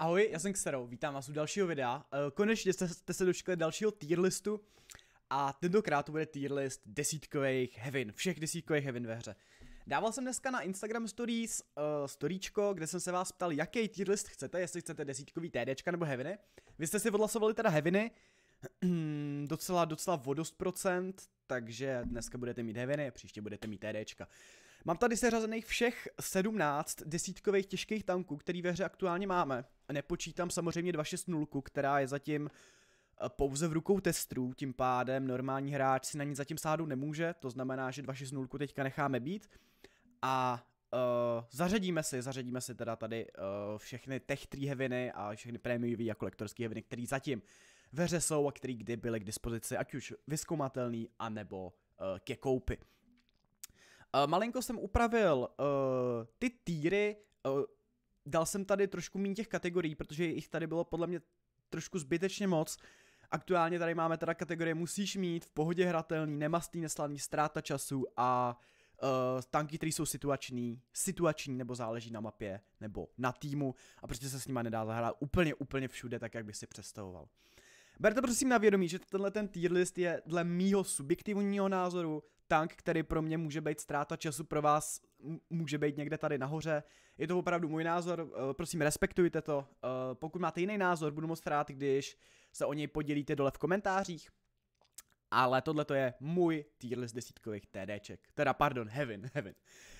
Ahoj, já jsem Xero, vítám vás u dalšího videa. Eh, konečně jste, jste se dočkali dalšího tier listu a tentokrát to bude tier list desítkových heaven, všech desítkových heaven ve hře. Dával jsem dneska na Instagram stories uh, storíčko, kde jsem se vás ptal, jaký tier list chcete, jestli chcete desítkový TDčka nebo heaveny. Vy jste si odhlasovali teda heaveny, docela, docela vodost procent, takže dneska budete mít heaveny, příště budete mít TDčka. Mám tady seřazených všech 17 desítkových těžkých tanků, který ve hře aktuálně máme. Nepočítám samozřejmě 260, která je zatím eh, pouze v rukou testrů, tím pádem normální hráč si na ní zatím sádu nemůže, to znamená, že 260 teďka necháme být a uh, zařadíme si, zařadíme si teda tady uh, všechny tech 3 heviny a všechny prémiový a kolektorské heviny, které zatím ve hře jsou a které kdy byly k dispozici, ať už vyskoumatelný, anebo uh, ke koupi. Eh, malinko jsem upravil uh, ty týry, uh, dal jsem tady trošku méně těch kategorií, protože jich tady bylo podle mě trošku zbytečně moc. Aktuálně tady máme teda kategorie musíš mít, v pohodě hratelný, nemastný, neslaný, ztráta času a uh, tanky, které jsou situační, situační nebo záleží na mapě nebo na týmu a prostě se s nima nedá zahrát úplně, úplně všude tak, jak by si představoval. Berte prosím na vědomí, že tenhle ten tier list je dle mýho subjektivního názoru, tank, který pro mě může být ztráta času, pro vás může být někde tady nahoře. Je to opravdu můj názor, eh, prosím respektujte to. Eh, pokud máte jiný názor, budu moc rád, když se o něj podělíte dole v komentářích. Ale tohle to je můj tier list desítkových TDček. Teda pardon, heaven, heaven.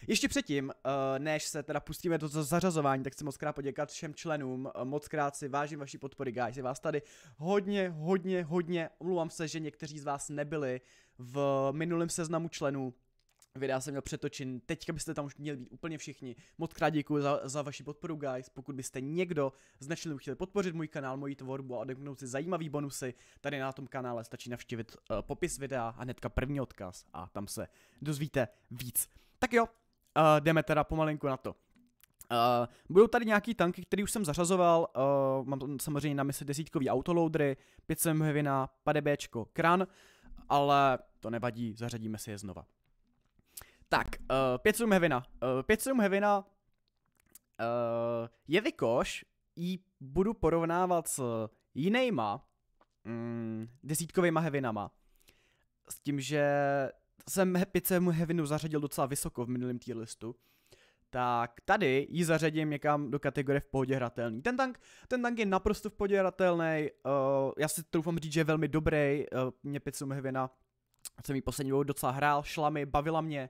Ještě předtím, eh, než se teda pustíme do zařazování, tak chci moc krát poděkat všem členům. Moc krát si vážím vaší podpory, guys. Je vás tady hodně, hodně, hodně. Omlouvám se, že někteří z vás nebyli v minulém seznamu členů videa jsem měl přetočen, teďka byste tam už měli být úplně všichni. Moc krát děkuji za, za vaši podporu, guys. Pokud byste někdo z našich chtěli podpořit můj kanál, moji tvorbu a odemknout si zajímavý bonusy, tady na tom kanále stačí navštívit uh, popis videa a hnedka první odkaz a tam se dozvíte víc. Tak jo, uh, jdeme teda pomalinku na to. Uh, budou tady nějaký tanky, které už jsem zařazoval, uh, mám samozřejmě na mysli desítkový autoloadery, 5 heavy 5 kran, ale to nevadí, zařadíme si je znova. Tak, uh, eh, Pětsum Hevina. Uh, eh, Pětsum Hevina uh, jelikož ji budu porovnávat s jinýma mm, desítkovýma Hevinama, s tím, že jsem Pětsum Hevinu zařadil docela vysoko v minulém tier listu, tak tady ji zařadím někam do kategorie v pohodě hratelný. Ten tank, ten tank je naprosto v pohodě hratelný, uh, já si troufám říct, že je velmi dobrý, uh, mě Pitsum Hevina jsem ji poslední dobou docela hrál, šla mi, bavila mě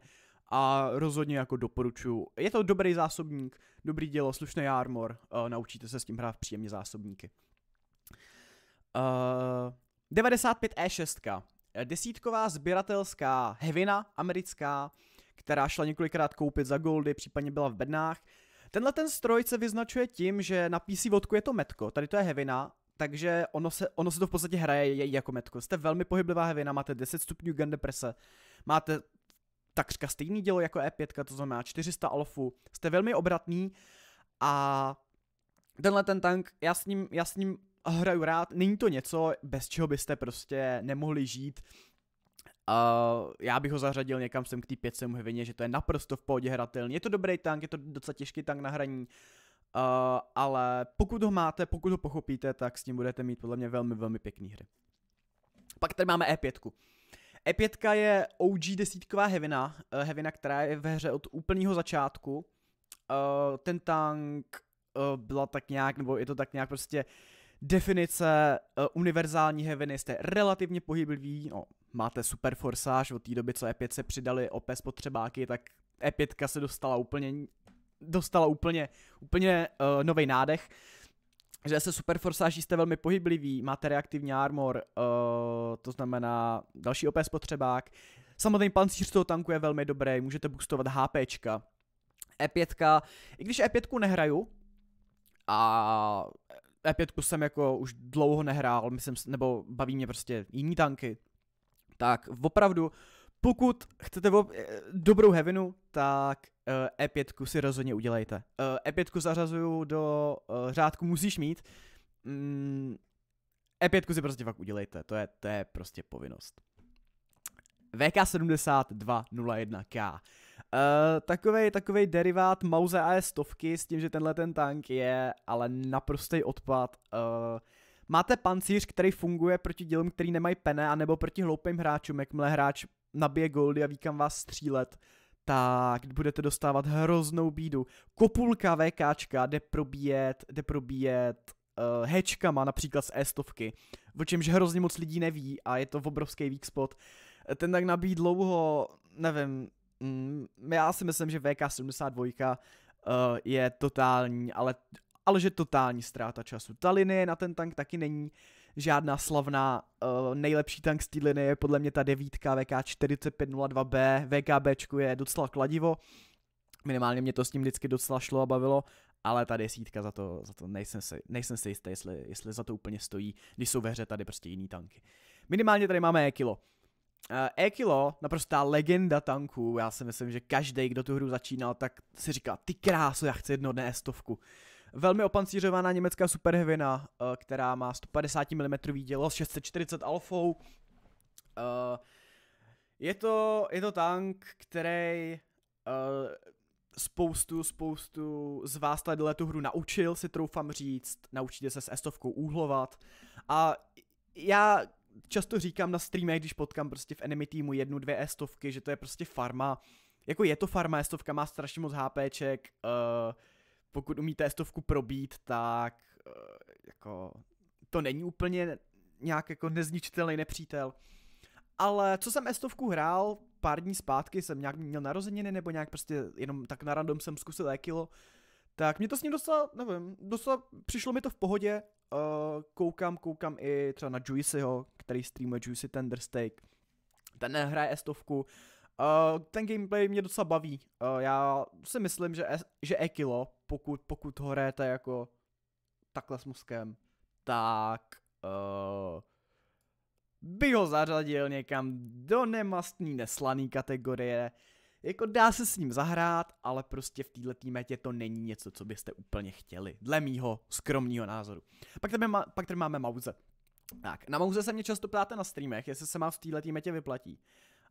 a rozhodně jako doporučuju. Je to dobrý zásobník, dobrý dělo, slušný armor, uh, naučíte se s tím hrát příjemně zásobníky. Uh, eh, 95E6, e desítková sběratelská hevina americká, která šla několikrát koupit za goldy, případně byla v bednách. Tenhle ten stroj se vyznačuje tím, že na PC vodku je to metko, tady to je hevina takže ono se, ono se to v podstatě hraje jako metko. Jste velmi pohyblivá hevina, máte 10 stupňů gun deprese, máte takřka stejný dělo jako E5, to znamená 400 alfu, jste velmi obratný a tenhle ten tank, já s ním, já s ním hraju rád, není to něco, bez čeho byste prostě nemohli žít, Uh, já bych ho zařadil někam sem k té 5 hvině, že to je naprosto v pohodě hratelný. Je to dobrý tank, je to docela těžký tank na hraní. Uh, ale pokud ho máte, pokud ho pochopíte, tak s tím budete mít podle mě velmi, velmi pěkný hry. Pak tady máme E5. E5 je OG desítková hevina, uh, hevina, která je ve hře od úplného začátku. Uh, ten tank uh, byla tak nějak, nebo je to tak nějak prostě definice uh, univerzální heviny. Jste relativně pohyblivý, no, máte super forsáž, od té doby, co E5 se přidali OP spotřebáky, tak E5 se dostala úplně dostala úplně, úplně uh, eh, nový nádech. Že se super forsáží jste velmi pohybliví, máte reaktivní armor, uh, to znamená další OP spotřebák. Samotný pancíř toho tanku je velmi dobrý, můžete boostovat HPčka. E5, i když E5 nehraju, a E5 jsem jako už dlouho nehrál, myslím, nebo baví mě prostě jiní tanky, tak opravdu pokud chcete eh, dobrou hevinu, tak E5 eh, e si rozhodně udělejte. E5 eh, e zařazuju do řádku musíš mít. Mm, E5 si prostě fakt udělejte, to je, to je prostě povinnost. VK7201K. Uh, takovej, takovej derivát Mauze AS stovky s tím, že tenhle ten tank je ale naprostý odpad. Uh, máte pancíř, který funguje proti dělům, který nemají pene, anebo proti hloupým hráčům, jakmile hráč nabije goldy a ví kam vás střílet, tak budete dostávat hroznou bídu. Kopulka VKčka jde probíjet, jde probíjet uh, hečkama, například z e stovky o čemž hrozně moc lidí neví a je to obrovský weak spot. Ten tak nabíjí dlouho, nevím, mm, já si myslím, že VK72 uh, eh, je totální, ale ale že totální ztráta času. Ta linie na ten tank taky není žádná slavná. Uh, nejlepší tank z té linie je podle mě ta devítka VK4502B. VKBčku je docela kladivo. Minimálně mě to s ním vždycky docela šlo a bavilo, ale ta desítka za to, za to nejsem, si, nejsem si jistý, jestli, jestli za to úplně stojí, když jsou ve hře tady prostě jiný tanky. Minimálně tady máme Ekilo. Eh, Ekilo, naprostá legenda tanků, já si myslím, že každý, kdo tu hru začínal, tak si říká, ty krásu, já chci jedno dne stovku. Velmi opancířovaná německá superhevina, eh, která má 150 mm dělo s 640 alfou. Eh, je to, je to tank, který eh, spoustu, spoustu z vás tady tu hru naučil, si troufám říct, naučíte se s estovkou úhlovat a já často říkám na streamech, když potkám prostě v enemy týmu jednu, dvě estovky, že to je prostě farma, jako je to farma, estovka má strašně moc HPček, uh, pokud umíte stovku probít, tak eh, jako to není úplně nějak jako nezničitelný nepřítel. Ale co jsem Estovku hrál pár dní zpátky, jsem nějak měl narozeniny nebo nějak prostě jenom tak na random jsem zkusil kilo, tak mě to s ním docela, nevím, docela přišlo mi to v pohodě. Uh, koukám, koukám i třeba na Juicyho, který streamuje Juicy Tender Steak, Ten hraje Estovku. Uh, eh, ten gameplay mě docela baví. Uh, já si myslím, že, e- že Ekilo pokud, pokud ho hrajete jako takhle s muskem, tak uh, by ho zařadil někam do nemastní neslaný kategorie. Jako dá se s ním zahrát, ale prostě v této metě to není něco, co byste úplně chtěli. Dle mýho skromního názoru. Pak tady, má, pak tady máme Mauze. Tak, na Mauze se mě často ptáte na streamech, jestli se má v této metě vyplatí.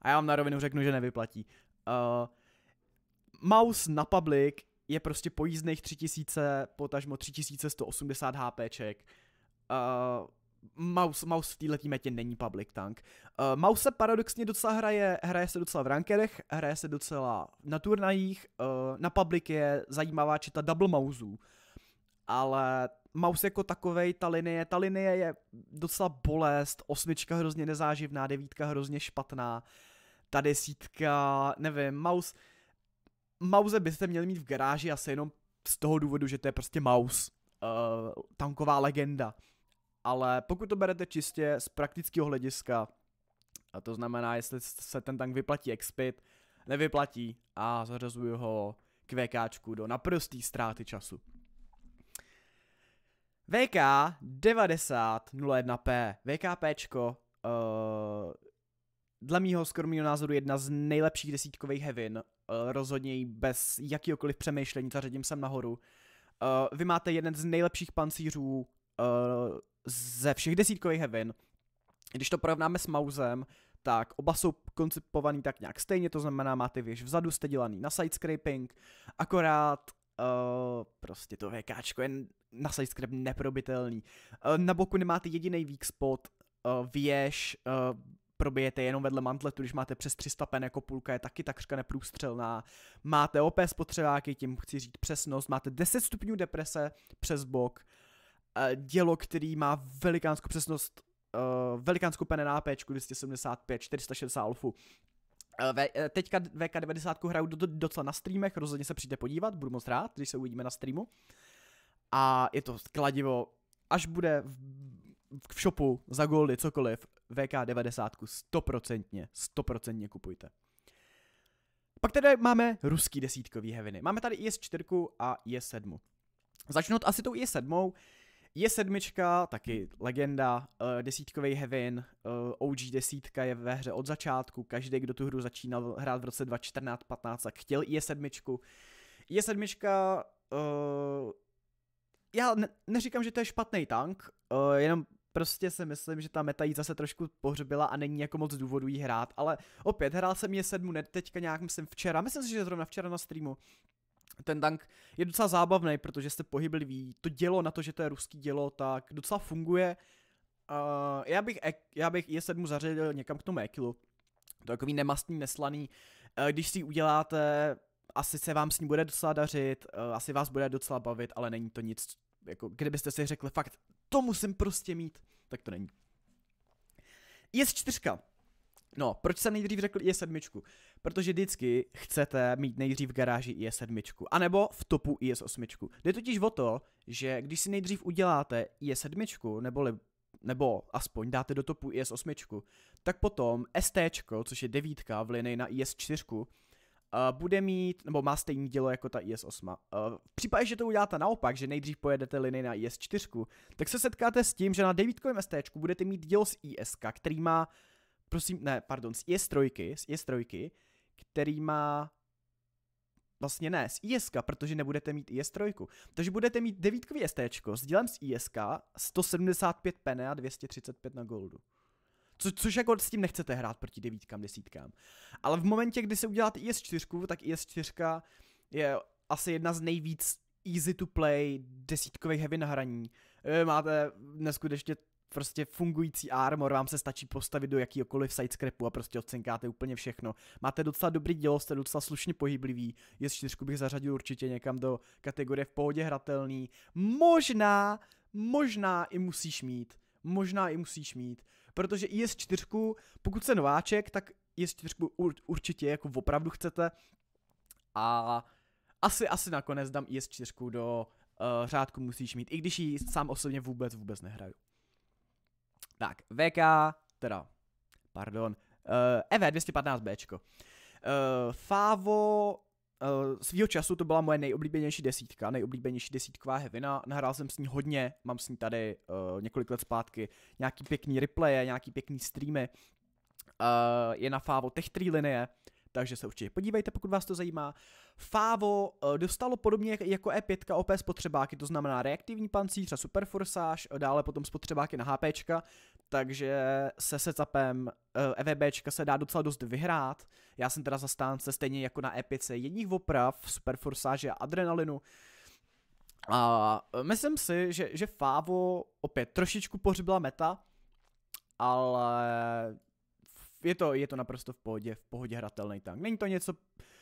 A já vám na rovinu řeknu, že nevyplatí. Uh, mouse na public je prostě pojízdných 3000, potažmo 3180 HPček. Uh, Mouse, mouse v této metě není public tank. Uh, mouse se paradoxně docela hraje, hraje se docela v rankerech, hraje se docela na turnajích, uh, na public je zajímavá četa double mouseů, ale mouse jako takovej, ta linie, ta linie je docela bolest, osmička hrozně nezáživná, devítka hrozně špatná, ta desítka, nevím, mouse, Mouse byste měli mít v garáži asi jenom z toho důvodu, že to je prostě mouse, uh, tanková legenda. Ale pokud to berete čistě z praktického hlediska, a to znamená, jestli se ten tank vyplatí expit, nevyplatí a zařazuju ho k VKčku do naprosté ztráty času. VK 9001P, VKPčko, uh, dle mýho skromného názoru jedna z nejlepších desítkových hevin, eh, rozhodně bez jakýkoliv přemýšlení, zařadím sem nahoru. Eh, vy máte jeden z nejlepších pancířů eh, ze všech desítkových hevin. Když to porovnáme s Mausem, tak oba jsou koncipovaný tak nějak stejně, to znamená máte věž vzadu, jste dělaný na scraping, akorát uh, prostě to VKčko je na sidescrap neprobitelný. Uh, na boku nemáte jediný weak spot, uh, věž, uh, probijete jenom vedle mantletu, když máte přes 300 pen jako půlka, je taky takřka neprůstřelná. Máte OP spotřebáky, tím chci říct přesnost, máte 10 stupňů deprese přes bok, eh, dělo, který má velikánskou přesnost, eh, velikánskou pen na AP, 275, 460 alfu, Teďka VK90 hraju docela na streamech, rozhodně se přijde podívat, budu moc rád, když se uvidíme na streamu. A je to kladivo, až bude v v shopu za goldy, cokoliv, VK90, stoprocentně, stoprocentně kupujte. Pak tady máme ruský desítkový heviny. Máme tady IS4 a IS7. Začnout asi tou IS7. Je sedmička, taky legenda, eh, desítkový heaven, eh, OG desítka je ve hře od začátku, každý, kdo tu hru začínal hrát v roce 2014-15, tak chtěl IS7. IS7 Uh, já neříkám, že to je špatný tank, eh, jenom prostě si myslím, že ta meta jí zase trošku pohřbila a není jako moc důvodu jí hrát, ale opět hrál jsem je sedmu ne teďka nějak, myslím včera, myslím si, že zrovna včera na streamu, ten tank je docela zábavný, protože jste pohyblivý. To dělo na to, že to je ruský dělo, tak docela funguje. Uh, já, bych, já bych je sedmu zařadil někam k tomu Ekilu. To je takový nemastný, neslaný. Uh, když si uděláte, asi se vám s ní bude docela dařit, uh, asi vás bude docela bavit, ale není to nic, jako kdybyste si řekli fakt, to musím prostě mít. Tak to není. IS4. No, proč jsem nejdřív řekl IS7? Protože vždycky chcete mít nejdřív v garáži IS7, anebo v topu IS8. Jde totiž o to, že když si nejdřív uděláte IS7, nebo nebo aspoň dáte do topu IS8, tak potom ST, což je devítka v linii na IS4, Eh, bude mít, nebo má stejný dělo jako ta IS-8. Eh, v případě, že to uděláte naopak, že nejdřív pojedete liny na IS-4, tak se setkáte s tím, že na devítkovém ST budete mít dělo z IS, který má, prosím, ne, pardon, z IS-3, z IS-3, který má Vlastně ne, z ISK, protože nebudete mít IS3. Takže budete mít devítkový ST s dílem z ISK, 175 pene a 235 na goldu. Co, což jako s tím nechcete hrát proti devítkám, desítkám. Ale v momentě, kdy se uděláte IS4, tak IS4 e je asi jedna z nejvíc easy to play desítkových heavy na hraní. E, máte neskutečně prostě fungující armor, vám se stačí postavit do jakýkoliv sidescrapu a prostě odcinkáte úplně všechno. Máte docela dobrý dělo, jste docela slušně pohyblivý, je čtyřku bych zařadil určitě někam do kategorie v pohodě hratelný. Možná, možná i musíš mít, možná i musíš mít protože IS4, pokud se nováček, tak IS4 ur, určitě jako opravdu chcete a asi, asi nakonec dám IS4 do uh, řádku musíš mít, i když ji sám osobně vůbec, vůbec nehraju. Tak, VK, teda, pardon, uh, ev 215 b Uh, Favo Uh, svýho času to byla moje nejoblíbenější desítka, nejoblíbenější desítková hevina, nahrál jsem s ní hodně, mám s ní tady uh, několik let zpátky, nějaký pěkný replay, nějaký pěkný streamy, uh, je na Favo Tech 3 linie, takže se určitě podívejte, pokud vás to zajímá. Favo dostalo podobně jako E5 OP spotřebáky, to znamená reaktivní pancíř a super dále potom spotřebáky na HP, takže se setupem EVBčka eh, e se dá docela dost vyhrát. Já jsem teda zastánce stejně jako na epice jedních oprav, superforsáže a adrenalinu. A myslím si, že, že Fávo opět trošičku pohřbila meta, ale je to, je to naprosto v pohodě, v pohodě hratelný tank. Není to něco,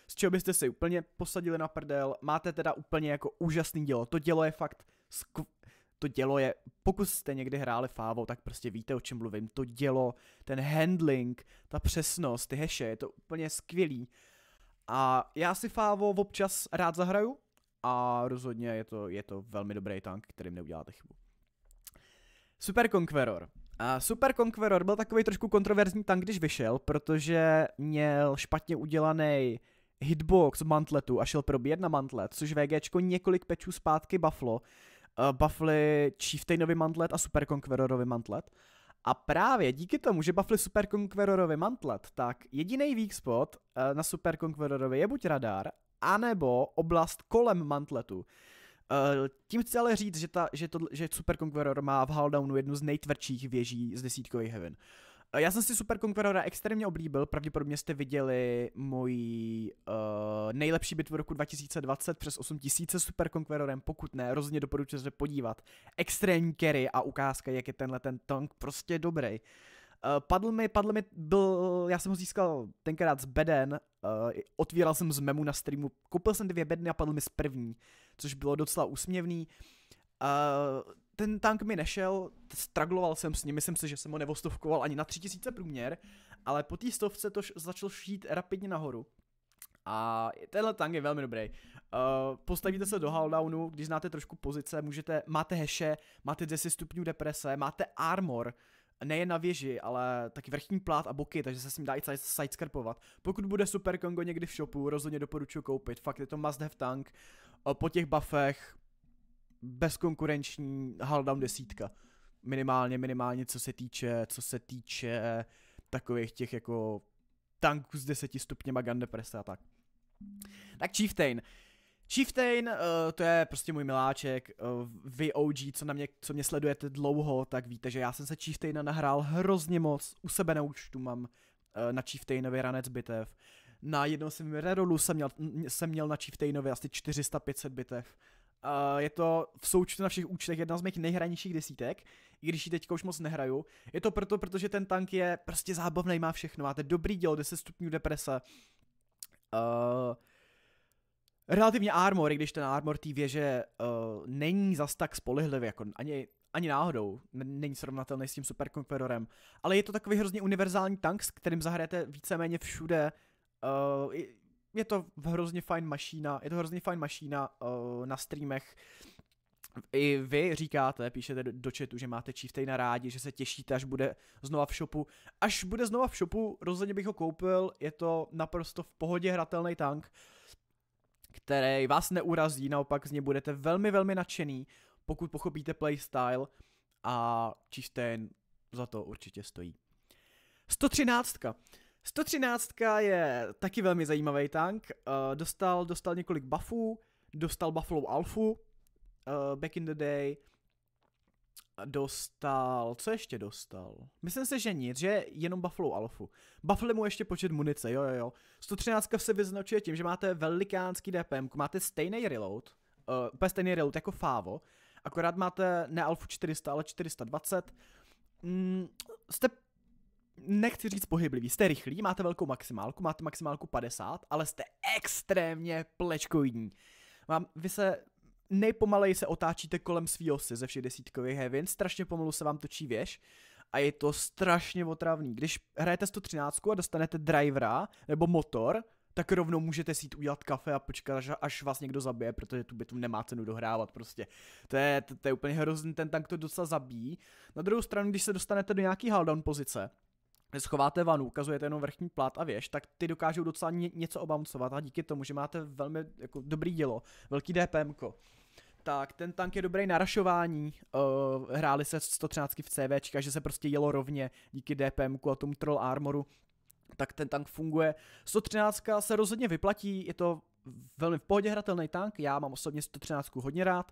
z čeho byste si úplně posadili na prdel, máte teda úplně jako úžasný dělo. To dělo je fakt skv- to dělo je, pokud jste někdy hráli fávou, tak prostě víte, o čem mluvím. To dělo, ten handling, ta přesnost, ty heše, je to úplně skvělý. A já si fávo občas rád zahraju a rozhodně je to, je to velmi dobrý tank, kterým neuděláte chybu. Super Conqueror. A Super Conqueror byl takový trošku kontroverzní tank, když vyšel, protože měl špatně udělaný hitbox mantletu a šel probíjet na mantlet, což VGčko několik pečů zpátky bufflo Eh, buffly Chieftainovi mantlet a Super Conquerorovi mantlet. A právě díky tomu, že buffli Super Conquerorovi mantlet, tak jediný weak spot eh, na Super Conquerorovi je buď radar, anebo oblast kolem mantletu. Eh, tím chci ale říct, že, ta, že, to, že Super Conqueror má v Haldownu jednu z nejtvrdších věží z desítkových heaven. Eh, já jsem si Super Conquerora extrémně oblíbil, pravděpodobně jste viděli moji uh, nejlepší bitvu roku 2020 přes 8000 Super Conquerorem, pokud ne, rozhodně doporučuji se podívat. Extrémní carry a ukázka, jak je tenhle ten tank prostě dobrý. Uh, padl mi, padl mi, byl, já jsem ho získal tenkrát z beden, uh, otvíral jsem z memu na streamu, koupil jsem dvě bedny a padl mi z první, což bylo docela úsměvný. Uh, ten tank mi nešel, stragloval jsem s ním, myslím si, že jsem ho nevostovkoval ani na 3000 průměr, ale po té stovce to začal šít rapidně nahoru. A tenhle tank je velmi dobrý. Uh, postavíte se do haldownu, když znáte trošku pozice, můžete, máte heše, máte 10 stupňů deprese, máte armor, nejen na věži, ale taky vrchní plát a boky, takže se s ním dá i sidescarpovat. Pokud bude Super Kongo někdy v shopu, rozhodně doporučuji koupit, fakt je to must have tank. Eh, po těch buffech bezkonkurenční Haldam desítka. Minimálně, minimálně, co se týče, co se týče takových těch jako tanků s deseti stupněma gun a tak. Tak Chieftain. Chieftain, uh, eh, to je prostě můj miláček, uh, vy OG, co, na mě, co mě sledujete dlouho, tak víte, že já jsem se Chieftaina nahrál hrozně moc, u sebe na účtu mám uh, na Chieftainovi ranec bitev, na jednom svým redolu jsem měl, jsem měl na Chieftainovi asi 400-500 bitev, Uh, je to v součtu na všech účtech jedna z mých nejhranějších desítek, i když ji teďka už moc nehraju. Je to proto, protože ten tank je prostě zábavný, má všechno, máte dobrý dělo, 10 stupňů deprese. Uh, relativně armor, i když ten armor té věže uh, není zas tak spolehlivý, jako ani, ani náhodou, není srovnatelný s tím Super Conquerorem, ale je to takový hrozně univerzální tank, s kterým zahrajete víceméně všude, uh, je to hrozně fajn mašína, je to hrozně fajn mašína uh, na streamech. I vy říkáte, píšete do chatu, že máte na rádi, že se těšíte, až bude znova v shopu. Až bude znova v shopu, rozhodně bych ho koupil, je to naprosto v pohodě hratelný tank, který vás neurazí, naopak z něj budete velmi, velmi nadšený, pokud pochopíte playstyle a Chieftain za to určitě stojí. 113. 113 je taky velmi zajímavý tank, uh, dostal, dostal několik buffů, dostal Buffalo Alfu uh, back in the day, dostal, co ještě dostal? Myslím si, že nic, že jenom Buffalo Alfu. Buffalo mu ještě počet munice, jo jo jo. 113 se vyznačuje tím, že máte velikánský DPM, máte stejný reload, uh, úplně stejný reload jako Fávo, akorát máte ne Alfu 400, ale 420. Mm, jste nechci říct pohyblivý, jste rychlí, máte velkou maximálku, máte maximálku 50, ale jste extrémně plečkoidní. Vám, vy se nejpomaleji se otáčíte kolem svý osy ze všech desítkových hevin, strašně pomalu se vám točí věž a je to strašně otravný. Když hrajete 113 a dostanete drivera nebo motor, tak rovnou můžete si jít udělat kafe a počkat, až, až vás někdo zabije, protože tu bitvu nemá cenu dohrávat prostě. To je, to, to je úplně hrozný, ten tank to docela zabíjí. Na druhou stranu, když se dostanete do nějaký haldown pozice, schováte vanu, ukazujete jenom vrchní plát a věž, tak ty dokážou docela ně, něco obamcovat a díky tomu, že máte velmi jako, dobrý dělo, velký DPM, tak ten tank je dobrý na rašování, uh, hráli se 113 v CV, že se prostě jelo rovně díky DPM a tomu troll armoru, tak ten tank funguje. 113 se rozhodně vyplatí, je to velmi v pohodě hratelný tank, já mám osobně 113 hodně rád,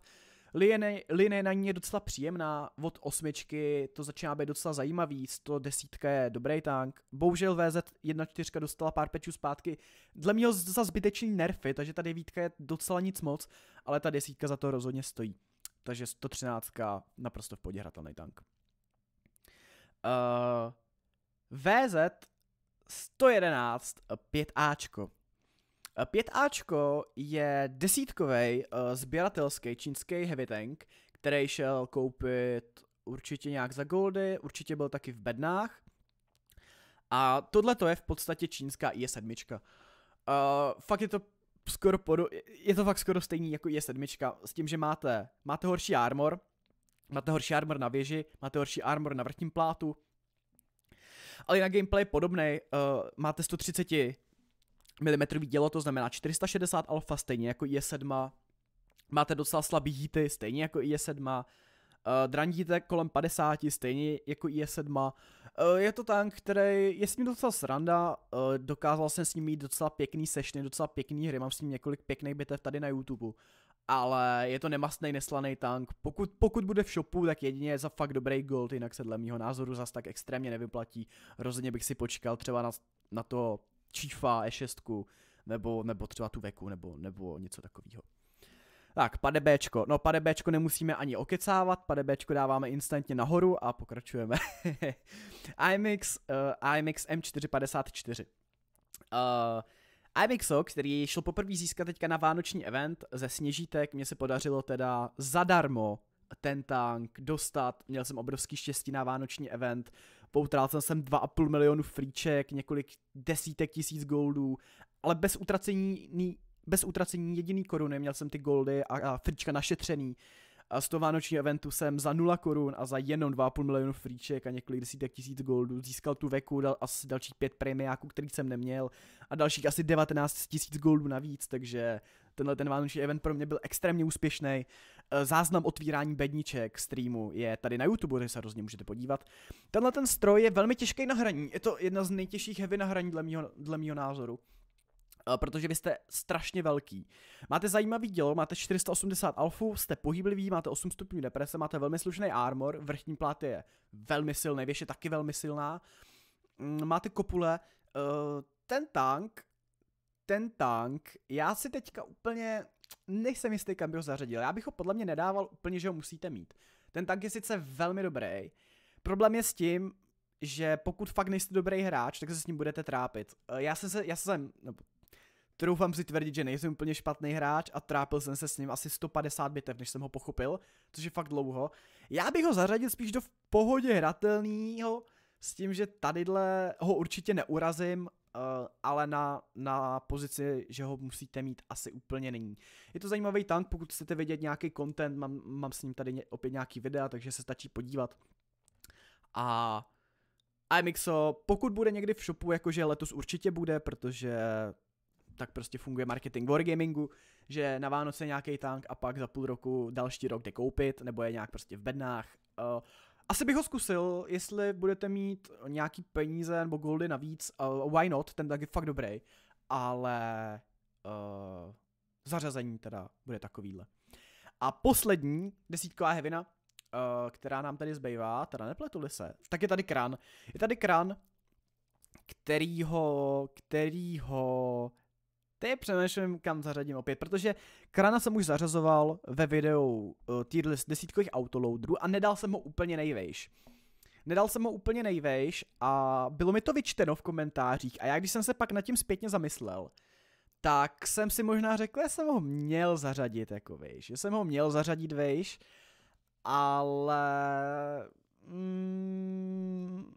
Liene, linie na ní je docela příjemná, od osmičky to začíná být docela zajímavý, 110 je dobrý tank. Bohužel VZ1.4 dostala pár pečů zpátky, dle mě za zbytečný nerfy, takže ta devítka je docela nic moc, ale ta desítka za to rozhodně stojí. Takže 113 naprosto v podě hratelný tank. Uh, VZ 111 5Ačko. 5Ačko je desítkový uh, eh, sběratelský čínský heavy tank, který šel koupit určitě nějak za goldy, určitě byl taky v bednách. A tohle to je v podstatě čínská IE7. Uh, eh, fakt je to skoro podu, je to fakt skoro stejný jako IE7, s tím, že máte, máte horší armor, máte horší armor na věži, máte horší armor na vrchním plátu, ale na gameplay podobný, uh, eh, máte 130 milimetrový dělo, to znamená 460 alfa, stejně jako i 7 Máte docela slabý hity, stejně jako i 7 Uh, drandíte kolem 50, stejně jako i 7 Uh, eh, je to tank, který je s ním docela sranda, uh, dokázal jsem s ním mít docela pěkný sešny, docela pěkný hry, mám s ním několik pěkných bitev tady na YouTube. Ale je to nemastný, neslaný tank. Pokud, pokud bude v shopu, tak jedině za fakt dobrý gold, jinak se dle mýho názoru zas tak extrémně nevyplatí. Rozhodně bych si počkal třeba na, na to Chiefa E6, nebo, nebo třeba tu veku, nebo, nebo něco takového. Tak, pade Bčko. No, pade Bčko nemusíme ani okecávat, pade Bčko dáváme instantně nahoru a pokračujeme. IMX, uh, IMX M454. Uh, IMXO, který šel poprvé získat teďka na vánoční event ze Sněžítek, mně se podařilo teda zadarmo ten tank dostat, měl jsem obrovský štěstí na vánoční event, Poutrácel jsem 2,5 milionu fríček, několik desítek tisíc goldů, ale bez utracení, bez utracení jediný koruny měl jsem ty goldy a, a frička našetřený. A z toho vánočního eventu jsem za 0 korun a za jenom 2,5 milionu fríček a několik desítek tisíc goldů získal tu veku dal asi dalších 5 premiáků, který jsem neměl a dalších asi 19 tisíc goldů navíc, takže tenhle ten vánoční event pro mě byl extrémně úspěšný. Eh, záznam otvírání bedniček streamu je tady na YouTube, kde se hrozně můžete podívat. Tenhle ten stroj je velmi těžký na hraní. Je to jedna z nejtěžších heavy na hraní dle mýho, dle mýho názoru eh, protože vy jste strašně velký. Máte zajímavý dělo, máte 480 alfu, jste pohyblivý, máte 8 stupňů deprese, máte velmi slušný armor, vrchní plát je velmi silný, věž je taky velmi silná. Mm, máte kopule, eh, ten tank, ten tank, já si teďka úplně nejsem jistý, kam bych ho zařadil. Já bych ho podle mě nedával úplně, že ho musíte mít. Ten tank je sice velmi dobrý. Problém je s tím, že pokud fakt nejste dobrý hráč, tak se s ním budete trápit. Eh, já jsem se, já jsem, no, troufám si tvrdit, že nejsem úplně špatný hráč a trápil jsem se s ním asi 150 bitev, než jsem ho pochopil, což je fakt dlouho. Já bych ho zařadil spíš do v pohodě hratelného, s tím, že tadyhle ho určitě neurazím Eh, ale na, na pozici, že ho musíte mít, asi úplně není. Je to zajímavý tank, pokud chcete vidět nějaký content, mám, mám s ním tady opět nějaký videa, takže se stačí podívat. A iMixo, pokud bude někdy v shopu, jakože letos určitě bude, protože tak prostě funguje marketing Wargamingu, že na Vánoce nějaký tank a pak za půl roku další rok jde koupit, nebo je nějak prostě v bednách. Uh, asi bych ho zkusil, jestli budete mít nějaký peníze nebo goldy navíc. Uh, why not, ten tak je fakt dobrý. Ale uh, zařazení teda bude takovýhle. A poslední desítková hevina, uh, která nám tady zbývá, teda nepletuli se, tak je tady kran. Je tady kran, kterýho, kterýho Teď přemýšlím, kam zařadím opět, protože Krana jsem už zařazoval ve videu uh, tier list desítkových autoloadrů a nedal jsem ho úplně nejvejš. Nedal jsem ho úplně nejvejš a bylo mi to vyčteno v komentářích a já když jsem se pak nad tím zpětně zamyslel, tak jsem si možná řekl, že jsem ho měl zařadit jako vejš, že jsem ho měl zařadit vejš, ale... Mm,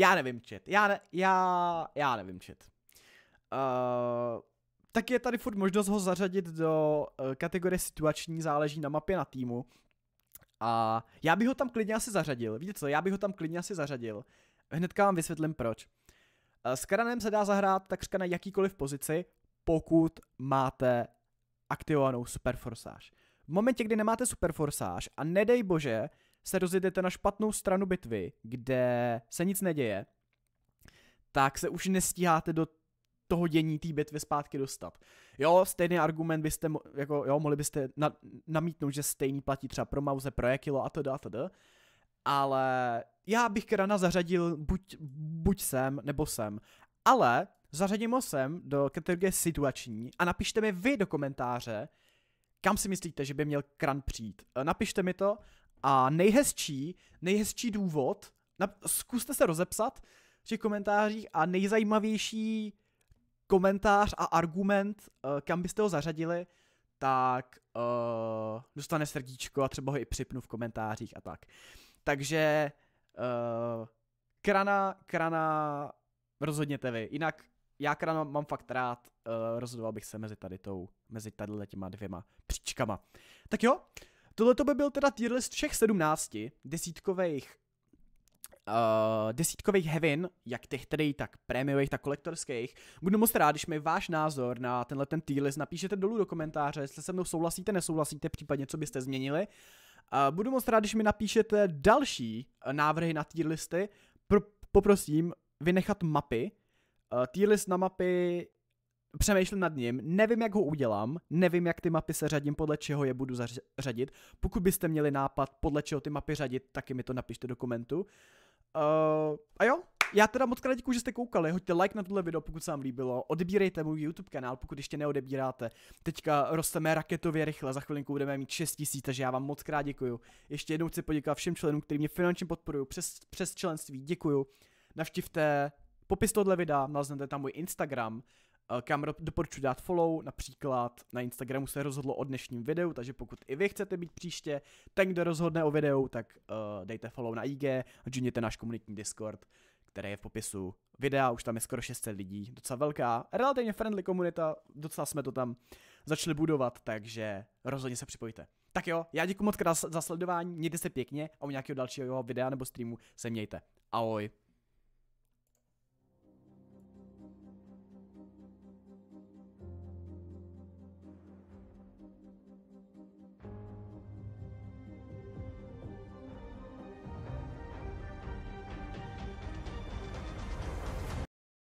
Já nevím čet. Já, ne, já, já nevím čet. Uh, tak je tady furt možnost ho zařadit do uh, kategorie situační, záleží na mapě na týmu. A já bych ho tam klidně asi zařadil. Víte co, já bych ho tam klidně asi zařadil. Hnedka vám vysvětlím proč. Uh, s Karanem se dá zahrát takřka na jakýkoliv pozici, pokud máte aktivovanou Super V momentě, kdy nemáte Super a nedej bože, se rozjedete na špatnou stranu bitvy, kde se nic neděje, tak se už nestíháte do toho dění té bitvy zpátky dostat. Jo, stejný argument byste, jako jo, mohli byste na, namítnout, že stejný platí třeba pro Mauze, pro Jakilo a to dá, to ale já bych Krana zařadil buď, buď sem, nebo sem. Ale zařadím ho sem do kategorie situační a napište mi vy do komentáře, kam si myslíte, že by měl Kran přijít. E, napište mi to a nejhezčí, nejhezčí důvod, na, zkuste se rozepsat v těch komentářích a nejzajímavější komentář a argument, uh, kam byste ho zařadili, tak uh, dostane srdíčko a třeba ho i připnu v komentářích a tak. Takže uh, krana, krana rozhodněte vy. Jinak já krana mám fakt rád, uh, rozhodoval bych se mezi tady tou, mezi tady těma dvěma příčkama. Tak jo, Tohle to by byl teda tier list všech 17 desítkových uh, eh, desítkových hevin, jak těch tedy, tak prémiových, tak kolektorských. Budu moc rád, když mi váš názor na tenhle ten tier list napíšete dolů do komentáře, jestli se mnou souhlasíte, nesouhlasíte, případně co byste změnili. Uh, budu moc rád, když mi napíšete další uh, návrhy na tier listy. Pro, poprosím vynechat mapy. Uh, tier list na mapy přemýšlím nad ním, nevím, jak ho udělám, nevím, jak ty mapy se řadím, podle čeho je budu řadit. Pokud byste měli nápad, podle čeho ty mapy řadit, taky mi to napište do komentu. Uh, a jo, já teda moc krát děkuji, že jste koukali, hoďte like na tohle video, pokud se vám líbilo, odebírejte můj YouTube kanál, pokud ještě neodebíráte. Teďka rosteme raketově rychle, za chvilinku budeme mít 6 tisíc, takže já vám moc krát děkuji. Ještě jednou chci poděkovat všem členům, kteří mě finančně podporují přes, přes členství, děkuji. Navštivte popis tohle videa, naleznete tam můj Instagram, Eh, kam doporučuji dát follow, například na Instagramu se rozhodlo o dnešním videu, takže pokud i vy chcete být příště ten, kdo rozhodne o videu, tak uh, dejte follow na IG a joiněte náš komunitní Discord, který je v popisu videa, už tam je skoro 600 lidí, docela velká, relativně friendly komunita, docela jsme to tam začali budovat, takže rozhodně se připojte. Tak jo, já děkuji moc za sledování, mějte se pěkně a u nějakého dalšího videa nebo streamu se mějte. Ahoj.